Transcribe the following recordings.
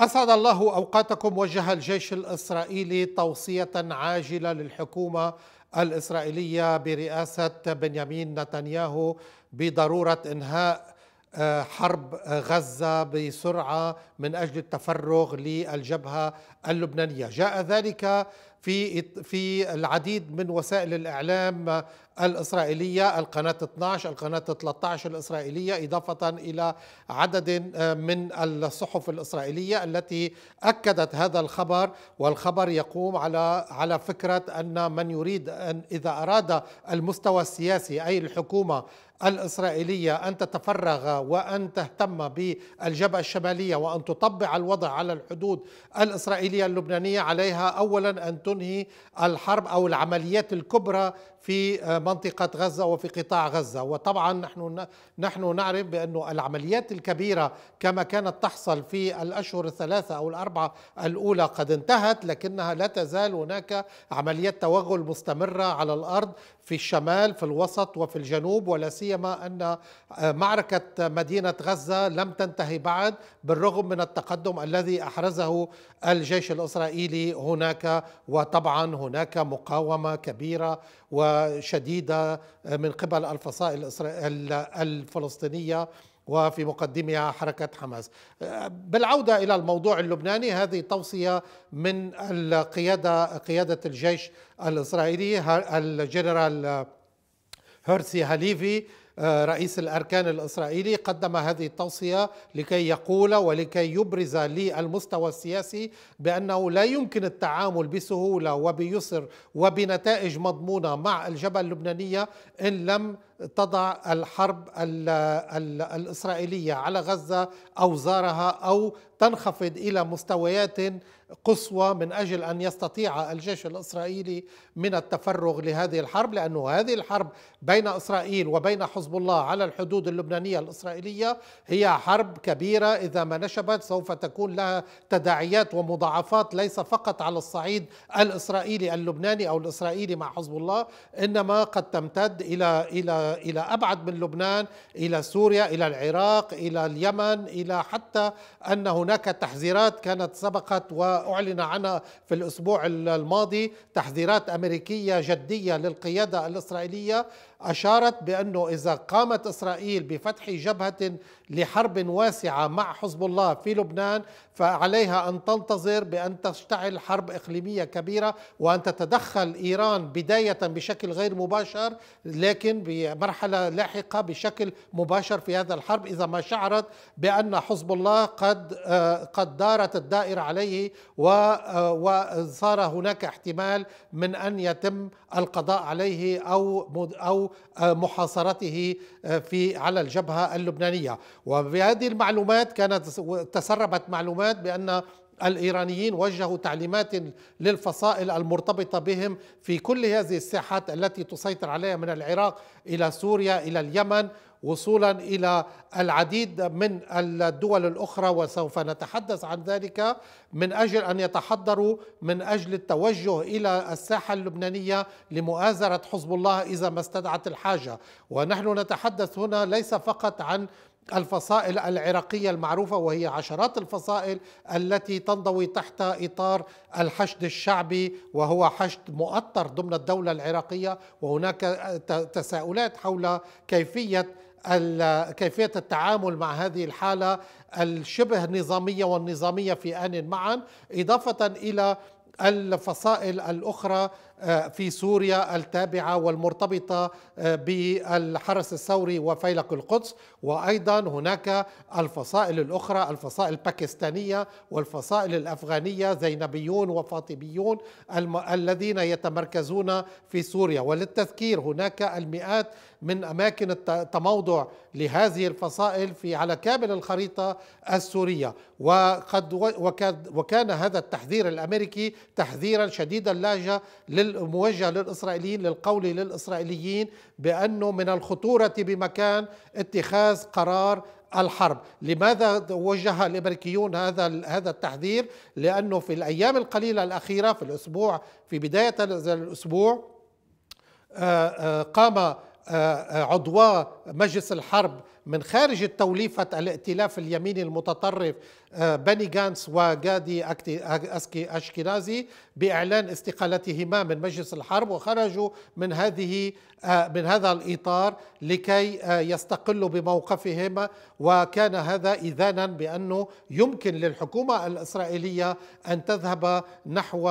أسعد الله أوقاتكم وجه الجيش الإسرائيلي توصية عاجلة للحكومة الإسرائيلية برئاسة بنيامين نتنياهو بضرورة إنهاء آه، حرب غزة بسرعة من أجل التفرغ للجبهة اللبنانية جاء ذلك في في العديد من وسائل الإعلام الإسرائيلية القناة 12 القناة 13 الإسرائيلية إضافة إلى عدد آه، من الصحف الإسرائيلية التي أكدت هذا الخبر والخبر يقوم على على فكرة أن من يريد أن إذا أراد المستوى السياسي أي الحكومة الإسرائيلية أن تتفرغ وأن تهتم بالجبهة الشمالية وأن تطبع الوضع على الحدود الإسرائيلية اللبنانية عليها أولا أن تنهي الحرب أو العمليات الكبرى في آه، منطقة غزة وفي قطاع غزة وطبعا نحن نحن نعرف بأن العمليات الكبيرة كما كانت تحصل في الأشهر الثلاثة أو الأربعة الأولى قد انتهت لكنها لا تزال هناك عمليات توغل مستمرة على الأرض في الشمال في الوسط وفي الجنوب ولا سيما ان آه، معركه مدينه غزه لم تنتهي بعد بالرغم من التقدم الذي احرزه الجيش الاسرائيلي هناك وطبعا هناك مقاومه كبيره وشديده آه، من قبل الفصائل الفلسطينيه وفي مقدمها حركة حماس بالعودة إلى الموضوع اللبناني هذه توصية من القيادة قيادة الجيش الإسرائيلي الجنرال هيرسي هليفي آه، رئيس الأركان الإسرائيلي قدم هذه التوصية لكي يقول ولكي يبرز للمستوى السياسي بأنه لا يمكن التعامل بسهولة وبيسر وبنتائج مضمونة مع الجبهة اللبنانية إن لم تضع الحرب الـ الـ الإسرائيلية على غزة أوزارها أو تنخفض إلى مستويات قصوى من أجل أن يستطيع الجيش الإسرائيلي من التفرغ لهذه الحرب لأن هذه الحرب بين إسرائيل وبين حزب حزب الله على الحدود اللبنانية الإسرائيلية هي حرب كبيرة إذا ما نشبت سوف تكون لها تداعيات ومضاعفات ليس فقط على الصعيد الإسرائيلي اللبناني أو الإسرائيلي مع حزب الله إنما قد تمتد إلى إلى إلى أبعد من لبنان إلى سوريا إلى العراق إلى اليمن إلى حتى أن هناك تحذيرات كانت سبقت وأعلن عنها في الأسبوع الماضي تحذيرات أمريكية جدية للقيادة الإسرائيلية أشارت بأنه إذا قامت إسرائيل بفتح جبهة لحرب واسعة مع حزب الله في لبنان فعليها أن تنتظر بأن تشتعل حرب إقليمية كبيرة وأن تتدخل إيران بداية بشكل غير مباشر لكن بمرحلة لاحقة بشكل مباشر في هذا الحرب إذا ما شعرت بأن حزب الله قد آه، قد دارت الدائرة عليه آه، وصار هناك احتمال من أن يتم القضاء عليه او او آه، محاصرته آه، في على الجبهه اللبنانيه وبهذه المعلومات كانت تسربت معلومات بان الايرانيين وجهوا تعليمات للفصائل المرتبطه بهم في كل هذه الساحات التي تسيطر عليها من العراق الى سوريا الى اليمن وصولا الى العديد من الدول الاخرى وسوف نتحدث عن ذلك من اجل ان يتحضروا من اجل التوجه الى الساحه اللبنانيه لمؤازره حزب الله اذا ما استدعت الحاجه، ونحن نتحدث هنا ليس فقط عن الفصائل العراقيه المعروفه وهي عشرات الفصائل التي تنضوي تحت اطار الحشد الشعبي وهو حشد مؤطر ضمن الدوله العراقيه وهناك تساؤلات حول كيفيه كيفية التعامل مع هذه الحالة الشبه نظامية والنظامية في آن معا إضافة إلى الفصائل الأخرى آه، في سوريا التابعة والمرتبطة آه، بالحرس الثوري وفيلق القدس وأيضا هناك الفصائل الأخرى الفصائل الباكستانية والفصائل الأفغانية زينبيون وفاطميون الذين يتمركزون في سوريا وللتذكير هناك المئات من أماكن التموضع لهذه الفصائل في على كامل الخريطة السورية وقد وكان هذا التحذير الأمريكي تحذيرا شديد اللهجة لل موجه للإسرائيليين للقول للإسرائيليين بأنه من الخطورة بمكان اتخاذ قرار الحرب لماذا وجه الامريكيون هذا هذا التحذير لانه في الايام القليله الاخيره في الاسبوع في بدايه الاسبوع آه، آه، قام آه، عضوا مجلس الحرب من خارج التوليفة الائتلاف اليميني المتطرف آه، بني جانس وجادي أسكي أشكنازي بإعلان استقالتهما من مجلس الحرب وخرجوا من هذه آه، من هذا الإطار لكي آه، يستقلوا بموقفهما وكان هذا إذانا بأنه يمكن للحكومة الإسرائيلية أن تذهب نحو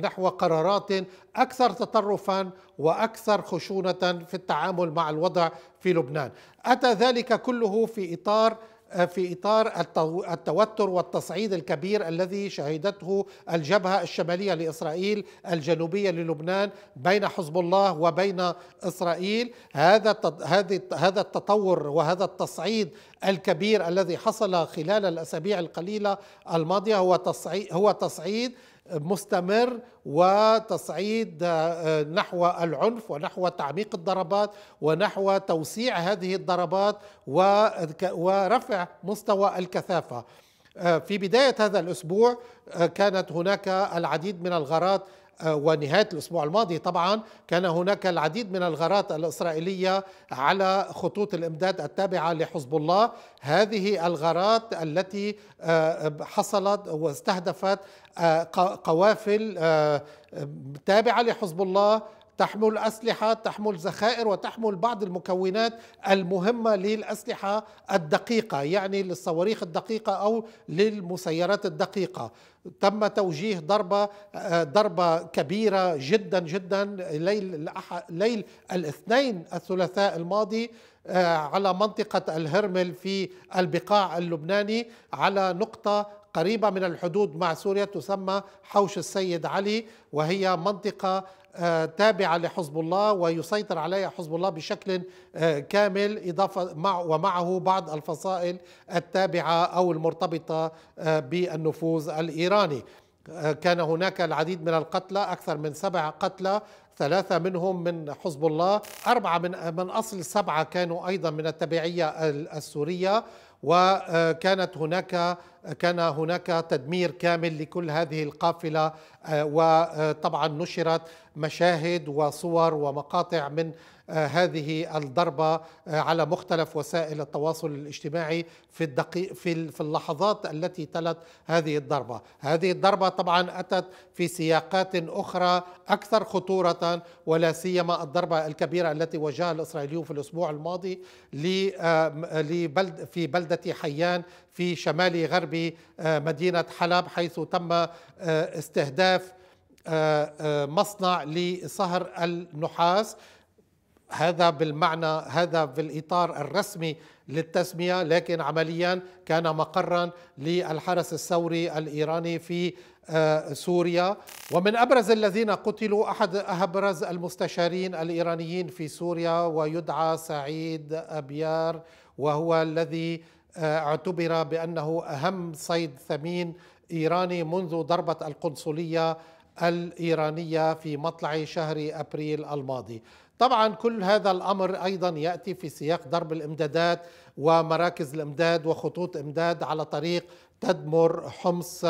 نحو قرارات أكثر تطرفا وأكثر خشونة في التعامل مع الوضع في لبنان أتى ذلك كله في إطار في اطار التوتر والتصعيد الكبير الذي شهدته الجبهه الشماليه لاسرائيل الجنوبيه للبنان بين حزب الله وبين اسرائيل هذا هذا التطور وهذا التصعيد الكبير الذي حصل خلال الاسابيع القليله الماضيه هو تصعيد هو تصعيد مستمر وتصعيد آه، نحو العنف ونحو تعميق الضربات ونحو توسيع هذه الضربات ورفع مستوى الكثافه آه، في بدايه هذا الاسبوع آه، كانت هناك العديد من الغارات آه، ونهاية الأسبوع الماضي طبعا كان هناك العديد من الغارات الإسرائيلية على خطوط الإمداد التابعة لحزب الله هذه الغارات التي آه، حصلت واستهدفت آه، قوافل تابعة لحزب الله تحمل أسلحة تحمل ذخائر وتحمل بعض المكونات المهمة للأسلحة الدقيقة يعني للصواريخ الدقيقة أو للمسيرات الدقيقة تم توجيه ضربة آه، ضربة كبيرة جدا جدا ليل, ليل الاثنين الثلاثاء الماضي آه، على منطقة الهرمل في البقاع اللبناني على نقطة قريبة من الحدود مع سوريا تسمى حوش السيد علي وهي منطقة آه، تابعة لحزب الله ويسيطر عليها حزب الله بشكل آه، كامل إضافة مع ومعه بعض الفصائل التابعة أو المرتبطة آه، بالنفوذ الإيراني كان هناك العديد من القتلى أكثر من سبع قتلى ثلاثة منهم من حزب الله أربعة من, من أصل سبعة كانوا أيضا من التبعية السورية وكانت هناك كان هناك تدمير كامل لكل هذه القافله آه، وطبعا نشرت مشاهد وصور ومقاطع من هذه الضربة آه، على مختلف وسائل التواصل الاجتماعي في الدقيق في في اللحظات التي تلت هذه الضربة، هذه الضربة طبعا أتت في سياقات أخرى أكثر خطورة ولا سيما الضربة الكبيرة التي وجهها الإسرائيليون في الأسبوع الماضي آه، لبلد في بلدة حيان في شمال غرب آه، مدينة حلب حيث تم استهداف مصنع لصهر النحاس هذا بالمعنى هذا في الاطار الرسمي للتسميه لكن عمليا كان مقرا للحرس الثوري الايراني في آه، سوريا ومن ابرز الذين قتلوا احد ابرز المستشارين الايرانيين في سوريا ويدعى سعيد ابيار وهو الذي آه، اعتبر بانه اهم صيد ثمين ايراني منذ ضربه القنصليه الايرانيه في مطلع شهر ابريل الماضي طبعا كل هذا الامر ايضا ياتي في سياق ضرب الامدادات ومراكز الامداد وخطوط امداد على طريق تدمر حمص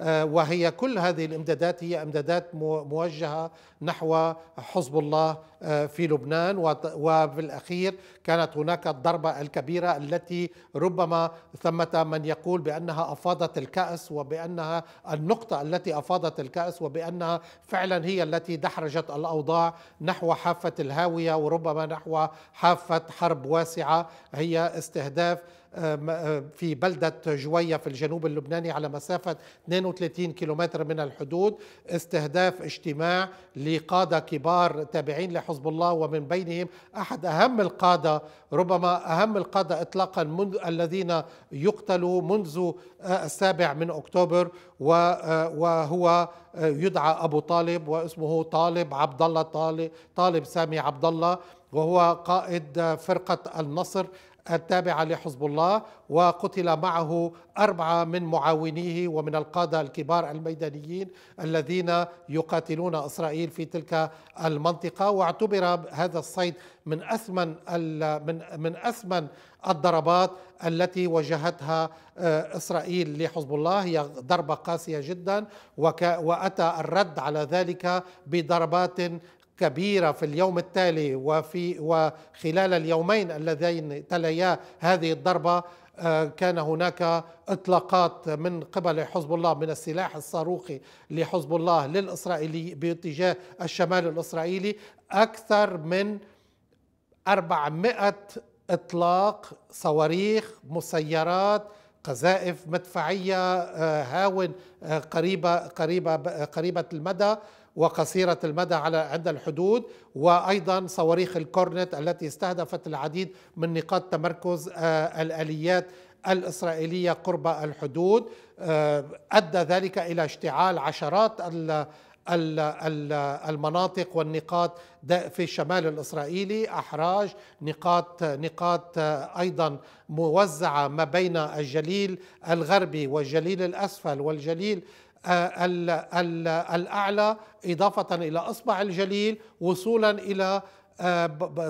آه، وهي كل هذه الامدادات هي امدادات موجهه نحو حزب الله آه، في لبنان وفي الأخير كانت هناك الضربة الكبيرة التي ربما ثمة من يقول بأنها أفاضت الكأس وبأنها النقطة التي أفاضت الكأس وبأنها فعلا هي التي دحرجت الأوضاع نحو حافة الهاوية وربما نحو حافة حرب واسعة هي استهداف آه، آه، في بلدة جوية في الجنوب اللبناني على مسافة 32 كيلومتر من الحدود استهداف اجتماع لقادة كبار تابعين لحزب حزب الله ومن بينهم أحد أهم القادة ربما أهم القادة إطلاقا منذ الذين يقتلوا منذ آه، السابع من أكتوبر آه، وهو آه، يدعى أبو طالب واسمه طالب عبد الله طالب, طالب سامي عبد الله وهو قائد فرقة النصر التابعة لحزب الله وقتل معه أربعة من معاونيه ومن القادة الكبار الميدانيين الذين يقاتلون إسرائيل في تلك المنطقة واعتبر هذا الصيد من أثمن من من أثمن الضربات التي وجهتها آه، إسرائيل لحزب الله هي ضربة قاسية جدا وأتى الرد على ذلك بضربات كبيره في اليوم التالي وفي وخلال اليومين اللذين تليا هذه الضربه آه، كان هناك اطلاقات من قبل حزب الله من السلاح الصاروخي لحزب الله للاسرائيلي باتجاه الشمال الاسرائيلي اكثر من 400 اطلاق صواريخ مسيرات قذائف مدفعيه آه، هاون آه، قريبه قريبه قريبه المدى وقصيرة المدى على عند الحدود وأيضا صواريخ الكورنت التي استهدفت العديد من نقاط تمركز آه، الآليات الإسرائيلية قرب الحدود آه، أدى ذلك إلى اشتعال عشرات المناطق والنقاط في الشمال الاسرائيلي احراج نقاط نقاط آه، ايضا موزعه ما بين الجليل الغربي والجليل الاسفل والجليل آه، الأعلى إضافة إلى أصبع الجليل وصولا إلى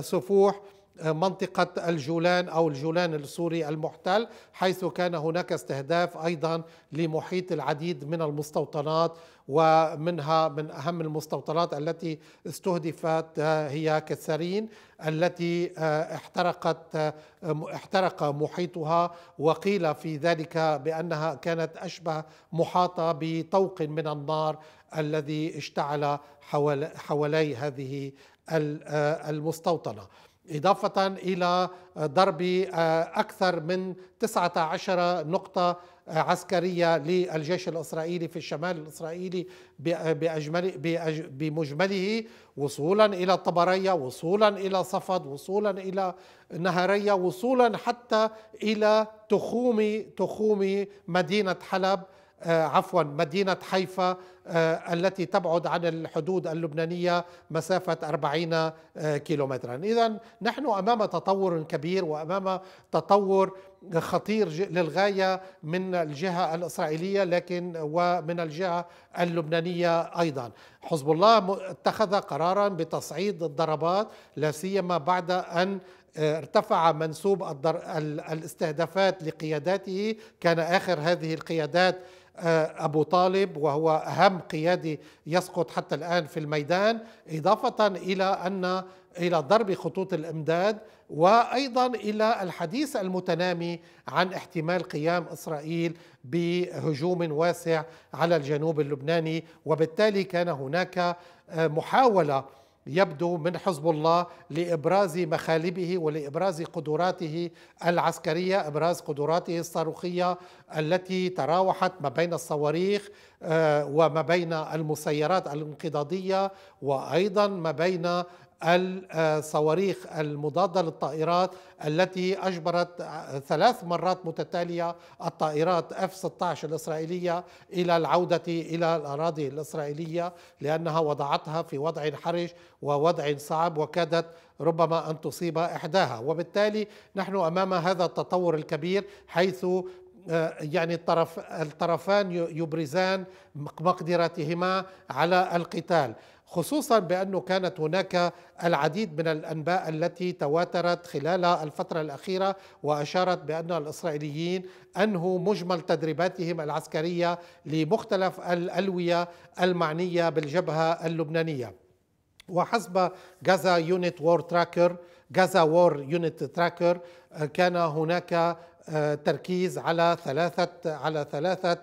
سفوح آه، منطقة الجولان أو الجولان السوري المحتل حيث كان هناك استهداف أيضا لمحيط العديد من المستوطنات ومنها من أهم المستوطنات التي استهدفت آه، هي كسرين التي آه، احترقت آه، احترق محيطها وقيل في ذلك بأنها كانت أشبه محاطة بطوق من النار الذي اشتعل حوالي هذه المستوطنه إضافة إلى ضرب آه، أكثر من 19 نقطة آه، عسكرية للجيش الإسرائيلي في الشمال الإسرائيلي آه، بأجمل بمجمله وصولا إلى الطبرية وصولا إلى صفد وصولا إلى نهرية وصولا حتى إلى تخوم تخوم مدينة حلب آه، عفوا مدينة حيفا آه، التي تبعد عن الحدود اللبنانية مسافة 40 آه، كيلومترا إذا نحن أمام تطور كبير وأمام تطور خطير للغاية من الجهة الإسرائيلية لكن ومن الجهة اللبنانية أيضا حزب الله اتخذ قرارا بتصعيد الضربات لا سيما بعد أن ارتفع منسوب الاستهدافات لقياداته كان آخر هذه القيادات آه، أبو طالب وهو أهم قيادي يسقط حتى الآن في الميدان إضافة إلى أن إلى ضرب خطوط الإمداد وأيضا إلى الحديث المتنامي عن احتمال قيام إسرائيل بهجوم واسع على الجنوب اللبناني وبالتالي كان هناك آه، محاولة يبدو من حزب الله لابراز مخالبه ولابراز قدراته العسكريه، ابراز قدراته الصاروخيه التي تراوحت ما بين الصواريخ آه، وما بين المسيرات الانقضاضيه وايضا ما بين الصواريخ المضادة للطائرات التي أجبرت ثلاث مرات متتالية الطائرات F-16 الإسرائيلية إلى العودة إلى الأراضي الإسرائيلية لأنها وضعتها في وضع حرج ووضع صعب وكادت ربما أن تصيب إحداها وبالتالي نحن أمام هذا التطور الكبير حيث آه، يعني الطرف الطرفان يبرزان مقدرتهما على القتال خصوصا بانه كانت هناك العديد من الانباء التي تواترت خلال الفتره الاخيره واشارت بان الاسرائيليين انهوا مجمل تدريباتهم العسكريه لمختلف الالويه المعنيه بالجبهه اللبنانيه. وحسب غزا يونت وور تراكر غزا وور يونت تراكر كان هناك آه، تركيز على ثلاثه على ثلاثه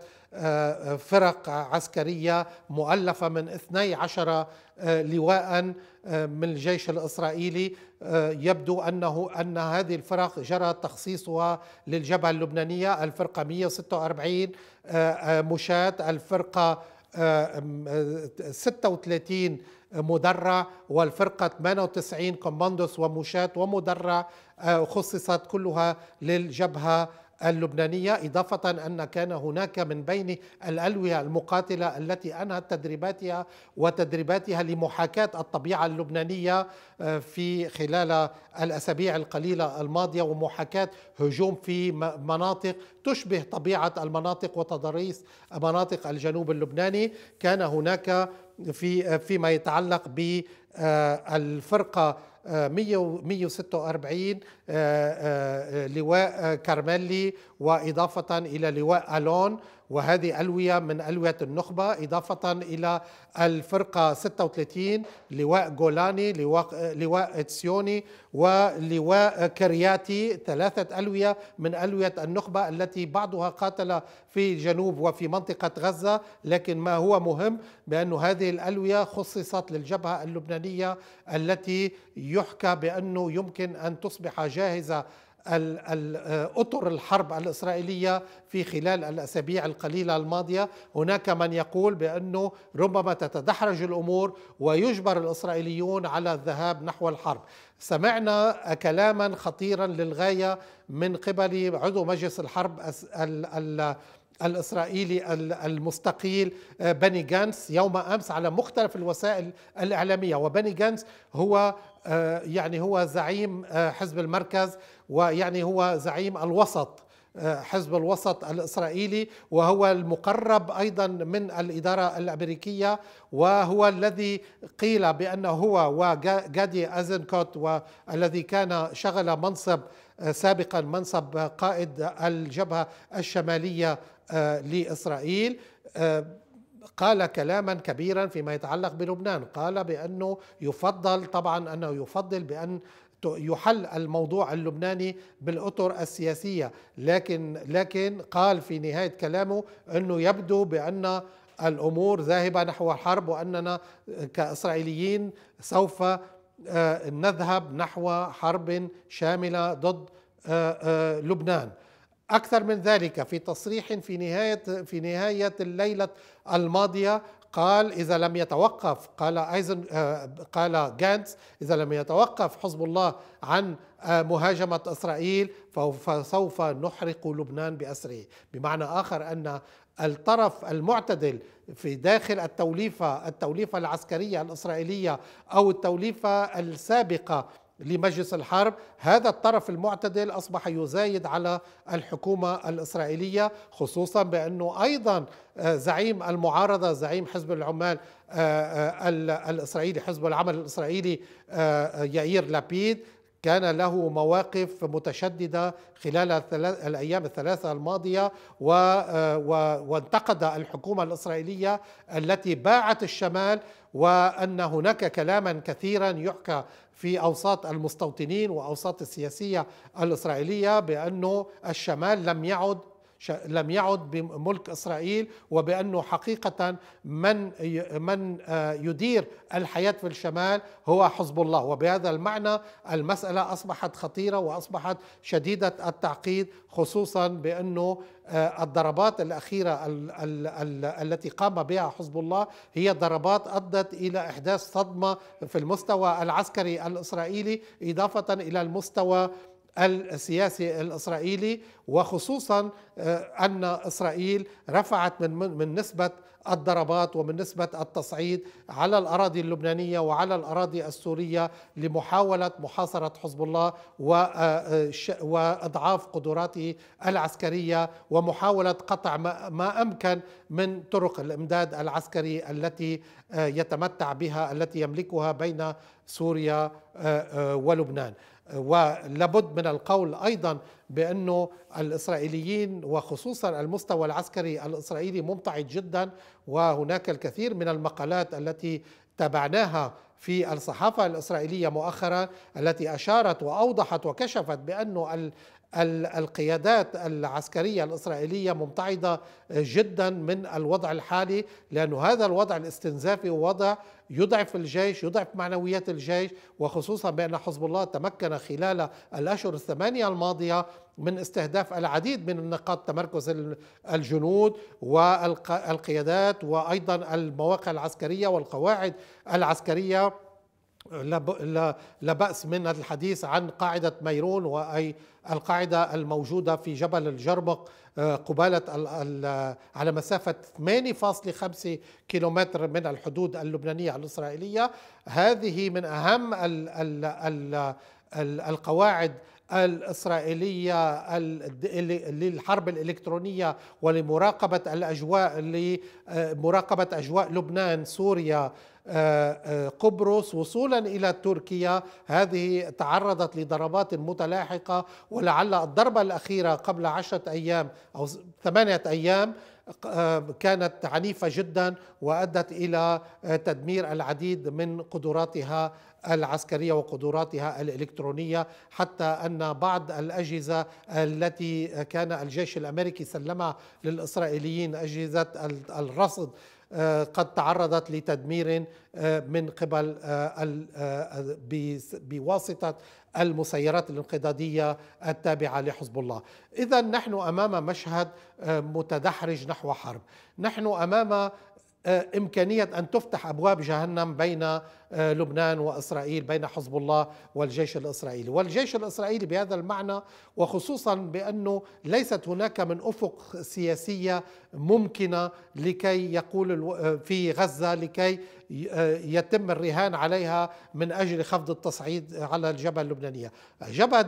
فرق عسكرية مؤلفة من 12 آه، لواء آه، من الجيش الإسرائيلي آه، يبدو أنه أن هذه الفرق جرى تخصيصها للجبهة اللبنانية الفرقة 146 مشاة الفرقة 36 مدرع والفرقة 98 كوماندوس ومشاة ومدرع خصصت كلها للجبهة اللبنانية إضافة أن كان هناك من بين الألوية المقاتلة التي أنهت تدريباتها وتدريباتها لمحاكاة الطبيعة اللبنانية آه، في خلال الأسابيع القليلة الماضية ومحاكاة هجوم في مناطق تشبه طبيعة المناطق وتضاريس مناطق الجنوب اللبناني كان هناك في آه، فيما يتعلق بالفرقة آه، 146 آه، آه، آه، لواء كارميلي وإضافة إلى لواء ألون وهذه ألوية من ألوية النخبة إضافة إلى الفرقة 36 لواء جولاني لواء, لواء اتسيوني ولواء كرياتي ثلاثة ألوية من ألوية النخبة التي بعضها قاتل في جنوب وفي منطقة غزة لكن ما هو مهم بأن هذه الألوية خصصت للجبهة اللبنانية التي يحكى بأنه يمكن أن تصبح جاهزة آه، أطر الحرب الإسرائيلية في خلال الأسابيع القليلة الماضية هناك من يقول بأنه ربما تتدحرج الأمور ويجبر الإسرائيليون على الذهاب نحو الحرب سمعنا كلاما خطيرا للغاية من قبل عضو مجلس الحرب الإسرائيلي المستقيل آه، بني جانس يوم أمس على مختلف الوسائل الإعلامية وبني جانس هو آه، يعني هو زعيم آه، حزب المركز ويعني هو زعيم الوسط حزب الوسط الاسرائيلي وهو المقرب ايضا من الاداره الامريكيه وهو الذي قيل بانه هو وجادي ازنكوت والذي كان شغل منصب سابقا منصب قائد الجبهه الشماليه آه، لاسرائيل آه، قال كلاما كبيرا فيما يتعلق بلبنان قال بأنه يفضل طبعا أنه يفضل بأن يحل الموضوع اللبناني بالاطر السياسيه لكن لكن قال في نهايه كلامه انه يبدو بان الامور ذاهبه نحو الحرب واننا كاسرائيليين سوف آه، نذهب نحو حرب شامله ضد آه، آه، لبنان اكثر من ذلك في تصريح في نهايه في نهايه الليله الماضيه قال إذا لم يتوقف قال أيزن آه، قال جانتس إذا لم يتوقف حزب الله عن آه، مهاجمة إسرائيل فسوف نحرق لبنان بأسره بمعنى آخر أن الطرف المعتدل في داخل التوليفة التوليفة العسكرية الإسرائيلية أو التوليفة السابقة لمجلس الحرب هذا الطرف المعتدل أصبح يزايد على الحكومة الإسرائيلية خصوصا بأنه أيضا آه، زعيم المعارضة زعيم حزب العمال آه، آه، الإسرائيلي حزب العمل الإسرائيلي يائير لابيد كان له مواقف متشددة خلال الأيام الثلاثة الماضية وانتقد الحكومة الإسرائيلية التي باعت الشمال وأن هناك كلاما كثيرا يحكى في أوساط المستوطنين وأوساط السياسية الإسرائيلية بأنه الشمال لم يعد لم يعد بملك اسرائيل وبانه حقيقه من من آه، يدير الحياه في الشمال هو حزب الله وبهذا المعنى المساله اصبحت خطيره واصبحت شديده التعقيد خصوصا بانه آه، الضربات الأخيرة التي قام بها حزب الله هي ضربات أدت إلى إحداث صدمة في المستوى العسكري الإسرائيلي إضافة إلى المستوى السياسي الاسرائيلي وخصوصا آه، ان اسرائيل رفعت من من نسبه الضربات ومن نسبة التصعيد على الأراضي اللبنانية وعلى الأراضي السورية لمحاولة محاصرة حزب الله آه، آه، وإضعاف قدراته العسكرية ومحاولة قطع ما أمكن من طرق الإمداد العسكري التي يتمتع بها التي يملكها بين سوريا ولبنان ولابد من القول ايضا بانه الاسرائيليين وخصوصا المستوى العسكري الاسرائيلي ممتعض جدا وهناك الكثير من المقالات التي تابعناها في الصحافه الاسرائيليه مؤخرا التي اشارت واوضحت وكشفت بانه القيادات العسكرية الإسرائيلية ممتعضة جدا من الوضع الحالي لأن هذا الوضع الاستنزافي ووضع يضعف الجيش يضعف معنويات الجيش وخصوصا بأن حزب الله تمكن خلال الأشهر الثمانية الماضية من استهداف العديد من النقاط تمركز الجنود والقيادات وأيضا المواقع العسكرية والقواعد العسكرية لا بأس من الحديث عن قاعدة ميرون وأي القاعدة الموجودة في جبل الجربق آه، قبالة على مسافة 8.5 كيلومتر من الحدود اللبنانية الإسرائيلية هذه من أهم القواعد الإسرائيلية للحرب الإلكترونية ولمراقبة الأجواء لمراقبة آه، أجواء لبنان سوريا قبرص وصولا الى تركيا هذه تعرضت لضربات متلاحقه ولعل الضربه الاخيره قبل عشره ايام او ثمانيه ايام كانت عنيفه جدا وادت الى تدمير العديد من قدراتها العسكريه وقدراتها الالكترونيه حتى ان بعض الاجهزه التي كان الجيش الامريكي سلمها للاسرائيليين اجهزه الرصد آه، قد تعرضت لتدمير آه، من قبل آه، بواسطة المسيرات الانقضادية التابعة لحزب الله إذا نحن أمام مشهد متدحرج نحو حرب نحن أمام آه، إمكانية أن تفتح أبواب جهنم بين آه، لبنان وإسرائيل بين حزب الله والجيش الإسرائيلي والجيش الإسرائيلي بهذا المعنى وخصوصا بأنه ليست هناك من أفق سياسية ممكنة لكي يقول آه، في غزة لكي آه، يتم الرهان عليها من أجل خفض التصعيد على الجبهة اللبنانية جبهة,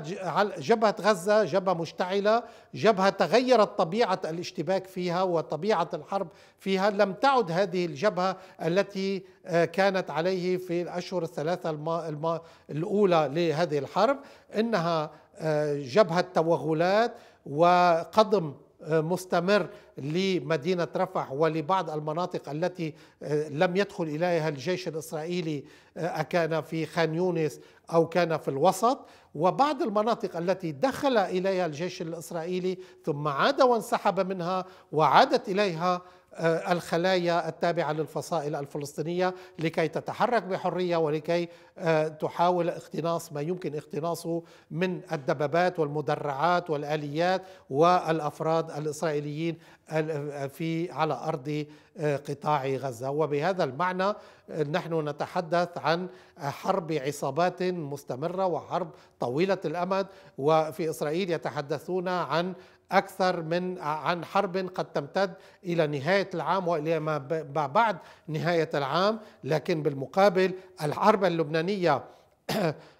جبهة غزة جبهة مشتعلة جبهة تغيرت طبيعة الاشتباك فيها وطبيعة الحرب فيها لم تعد هذه الجبهة التي آه، كانت عليه في الأشهر الثلاثة الما الما الأولى لهذه الحرب إنها آه، جبهة توغلات وقضم مستمر لمدينة رفح ولبعض المناطق التي آه، لم يدخل إليها الجيش الإسرائيلي آه، أكان في خان يونس أو كان في الوسط وبعض المناطق التي دخل إليها الجيش الإسرائيلي ثم عاد وانسحب منها وعادت إليها آه، الخلايا التابعه للفصائل الفلسطينيه لكي تتحرك بحريه ولكي آه، تحاول اختناص ما يمكن اختناصه من الدبابات والمدرعات والاليات والافراد الاسرائيليين آه، في على ارض قطاع غزه وبهذا المعنى نحن نتحدث عن حرب عصابات مستمره وحرب طويله الامد وفي اسرائيل يتحدثون عن أكثر من عن حرب قد تمتد إلى نهاية العام وإلى ما بعد نهاية العام لكن بالمقابل الحرب اللبنانية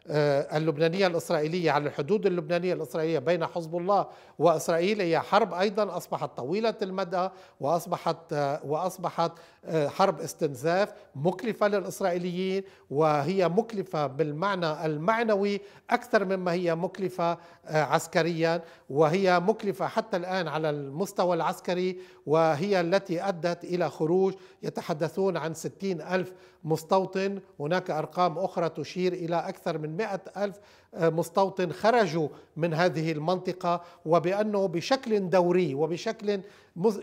آه، اللبنانية الإسرائيلية على يعني الحدود اللبنانية الإسرائيلية بين حزب الله وإسرائيل هي حرب أيضا أصبحت طويلة المدى وأصبحت آه، وأصبحت آه، حرب استنزاف مكلفة للإسرائيليين وهي مكلفة بالمعنى المعنوي أكثر مما هي مكلفة عسكريا وهي مكلفة حتى الآن على المستوى العسكري وهي التي أدت إلى خروج يتحدثون عن 60 ألف مستوطن هناك أرقام أخرى تشير إلى أكثر من من مئة ألف مستوطن خرجوا من هذه المنطقة وبأنه بشكل دوري وبشكل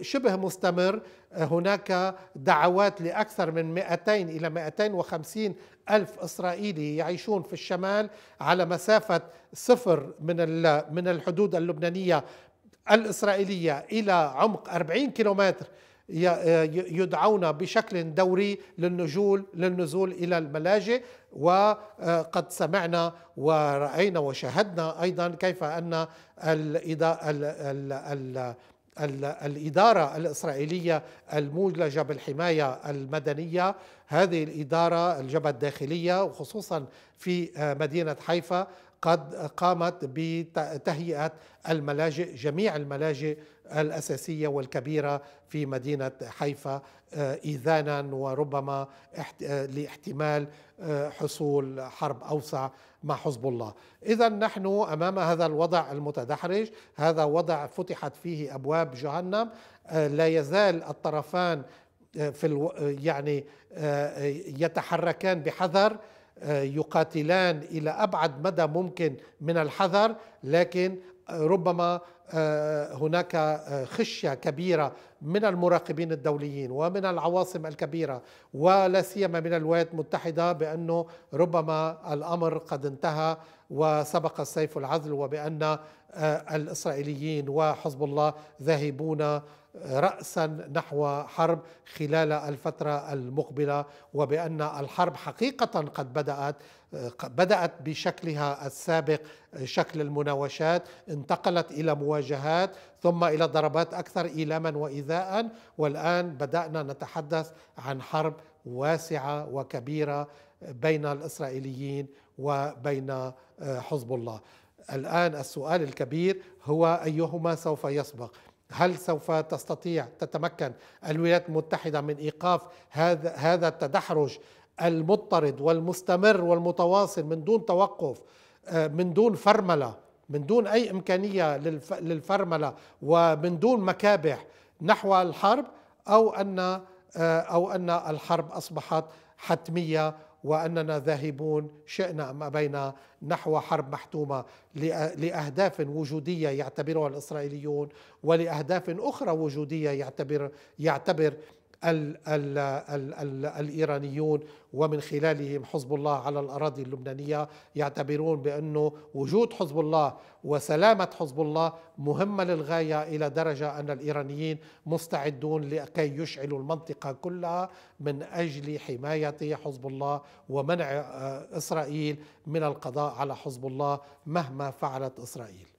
شبه مستمر هناك دعوات لأكثر من 200 إلى 250 ألف إسرائيلي يعيشون في الشمال على مسافة صفر من من الحدود اللبنانية الإسرائيلية إلى عمق 40 كيلومتر يدعون بشكل دوري للنزول للنزول الى الملاجئ وقد سمعنا وراينا وشاهدنا ايضا كيف ان الإدارة الإسرائيلية المولجة بالحماية المدنية هذه الإدارة الجبهة الداخلية وخصوصا في مدينة حيفا قد قامت بتهيئة الملاجئ جميع الملاجئ الأساسية والكبيرة في مدينة حيفا إذانا آه، وربما آه، لاحتمال آه، حصول حرب أوسع مع حزب الله إذا نحن أمام هذا الوضع المتدحرج هذا وضع فتحت فيه أبواب جهنم لا يزال الطرفان في الو... يعني يتحركان بحذر آه، يقاتلان الى ابعد مدى ممكن من الحذر لكن ربما آه، هناك آه، خشيه كبيره من المراقبين الدوليين ومن العواصم الكبيره ولا سيما من الولايات المتحده بانه ربما الامر قد انتهى وسبق السيف العذل وبان الاسرائيليين وحزب الله ذاهبون رأسا نحو حرب خلال الفترة المقبلة وبأن الحرب حقيقة قد بدأت بدأت بشكلها السابق شكل المناوشات انتقلت إلى مواجهات ثم إلى ضربات أكثر إيلاما وإيذاء والآن بدأنا نتحدث عن حرب واسعة وكبيرة بين الإسرائيليين وبين آه، حزب الله الآن السؤال الكبير هو أيهما سوف يسبق هل سوف تستطيع تتمكن الولايات المتحدة من إيقاف هذا هذا التدحرج المضطرد والمستمر والمتواصل من دون توقف آه، من دون فرملة من دون أي إمكانية للفرملة ومن دون مكابح نحو الحرب أو أن آه، أو أن الحرب أصبحت حتمية واننا ذاهبون شئنا ام ابينا نحو حرب محتومه لاهداف وجوديه يعتبرها الاسرائيليون ولاهداف اخرى وجوديه يعتبر يعتبر ال ال ال الـ الايرانيون ومن خلالهم حزب الله على الاراضي اللبنانيه يعتبرون بانه وجود حزب الله وسلامه حزب الله مهمه للغايه الى درجه ان الايرانيين مستعدون لكي يشعلوا المنطقه كلها من اجل حمايه حزب الله ومنع آه، اسرائيل من القضاء على حزب الله مهما فعلت اسرائيل